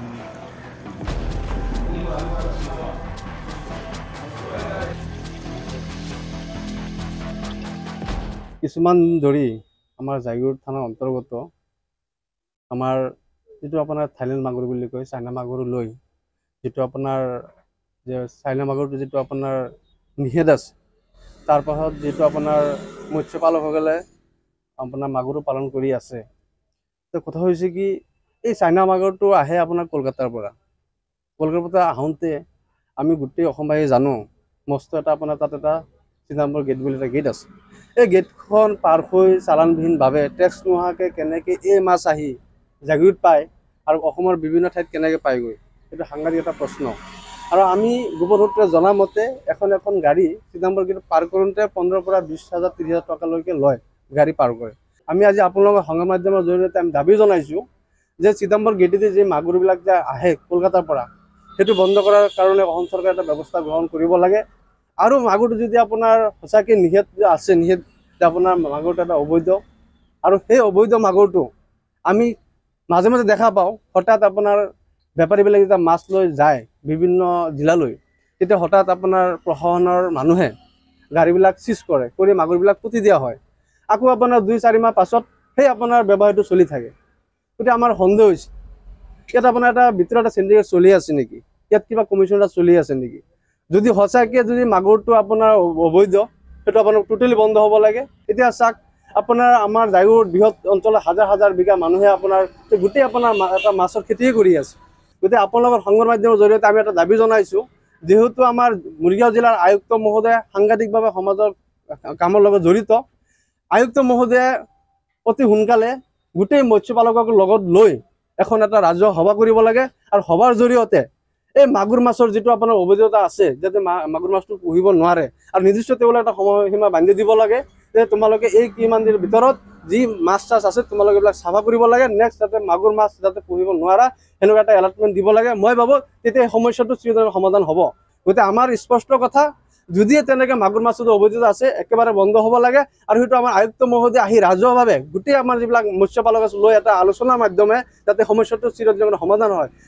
কিছুমান ধৰি আমাৰ জাগীৰ থানাৰ অন্তৰ্গত আমাৰ যিটো আপোনাৰ থাইলেণ্ড মাগুৰ বুলি কয় চাইনা মাগুৰ লৈ যিটো আপোনাৰ যে চাইনা মাগুৰটো যিটো আপোনাৰ নিষেদ আছে তাৰ পাছত যিটো আপোনাৰ মৎস্যপালকসকলে আপোনাৰ মাগুৰো পালন কৰি আছে তো কথা হৈছে কি এই চাইনা মাগৰটো আহে আপোনাৰ কলকাতাৰ পৰা কলকাতাৰ পৰা আহোঁতে আমি গোটেই অসমবাসী জানো মস্ত এটা আপোনাৰ তাত এটা চিদাম্বৰ গেট বুলি এটা গেট আছে এই গেটখন পাৰ হৈ চালানবিহীনভাৱে টেক্স নোহোৱাকৈ কেনেকৈ এই মাছ আহি জাগৃত পায় আৰু অসমৰ বিভিন্ন ঠাইত কেনেকৈ পায়গৈ এইটো সাংঘাতিক এটা প্ৰশ্ন আৰু আমি গোপনসূত্ৰে জনা মতে এখন এখন গাড়ী চিদাম্বৰ গেটত পাৰ কৰোঁতে পোন্ধৰৰ পৰা বিছ হাজাৰ ত্ৰিছ হাজাৰ টকালৈকে লয় গাড়ী পাৰ কৰে আমি আজি আপোনালোকৰ সংবাদ মাধ্যমৰ জৰিয়তে আমি দাবী জনাইছোঁ যে চিদাম্বৰ গেটিতে যে মাগুৰবিলাক যে আহে কলকাতাৰ পৰা সেইটো বন্ধ কৰাৰ কাৰণে অসম চৰকাৰে এটা ব্যৱস্থা গ্ৰহণ কৰিব লাগে আৰু মাগুৰটো যদি আপোনাৰ সঁচাকৈ নিহেত আছে নিষেধ নিহেত আপোনাৰ মাগুৰটো এটা অবৈধ আৰু সেই অবৈধ মাগুৰটো আমি মাজে মাজে দেখা পাওঁ হঠাৎ আপোনাৰ বেপাৰীবিলাক যেতিয়া মাছ লৈ যায় বিভিন্ন জিলালৈ তেতিয়া হঠাৎ আপোনাৰ প্ৰশাসনৰ মানুহে গাড়ীবিলাক চিজ কৰে কৰি মাগুৰবিলাক পুতি দিয়া হয় আকৌ আপোনাৰ দুই চাৰি মাহ পাছত সেই আপোনাৰ ব্যৱসায়টো চলি থাকে গতিকে আমাৰ সন্দেহ হৈছে ইয়াত আপোনাৰ এটা ভিতৰত এটা চেণ্ডিকেট চলি আছে নেকি ইয়াত কিবা কমিশ্যন এটা চলি আছে নেকি যদি সঁচাকৈ যদি মাগুৰটো আপোনাৰ অবৈধ সেইটো আপোনাৰ টোটেলি বন্ধ হ'ব লাগে এতিয়া চাওক আপোনাৰ আমাৰ জায়গুৰ বৃহৎ অঞ্চলত হাজাৰ হাজাৰ বিঘা মানুহে আপোনাৰ গোটেই আপোনাৰ এটা মাছৰ খেতিয়ে কৰি আছে গতিকে আপোনালোকৰ সংবাদ মাধ্যমৰ জৰিয়তে আমি এটা দাবী জনাইছোঁ যিহেতু আমাৰ মৰিগাঁও জিলাৰ আয়ুক্ত মহোদয়ে সাংঘাতিকভাৱে সমাজৰ কামৰ লগত জড়িত আয়ুক্ত মহোদয়ে অতি সোনকালে গোটেই মৎস্য পালকক লগত লৈ এখন এটা ৰাজহ সভা কৰিব লাগে আৰু সভাৰ জৰিয়তে এই মাগুৰ মাছৰ যিটো আপোনাৰ অভিজ্ঞতা আছে যাতে মাগুৰ মাছটো পুহিব নোৱাৰে আৰু নিৰ্দিষ্ট তেওঁলোকে এটা সময়সীমা বান্ধি দিব লাগে যে তোমালোকে এই কিমান দিনৰ ভিতৰত যি মাছ চাছ আছে তোমালোকে এইবিলাক চাফা কৰিব লাগে নেক্সট যাতে মাগুৰ মাছ যাতে পুহিব নোৱাৰা সেনেকুৱা এটা এলাৰ্টমেণ্ট দিব লাগে মই ভাবোঁ তেতিয়া এই সমস্যাটো চিৰদৰে সমাধান হ'ব গতিকে আমাৰ স্পষ্ট কথা যদি তেনেকে মাগুর মাছ যদি অবৈধ আছে একেবারে বন্ধ হব লাগে আর সেটা আমার আয়ুক্ত মহোদয় আহি রাজভাবে গোটে আমার যা মৎস্যপালক আছে লো একটা আলোচনার মাধ্যমে যাতে সমস্যাটা চিরজীবনের সমাধান হয়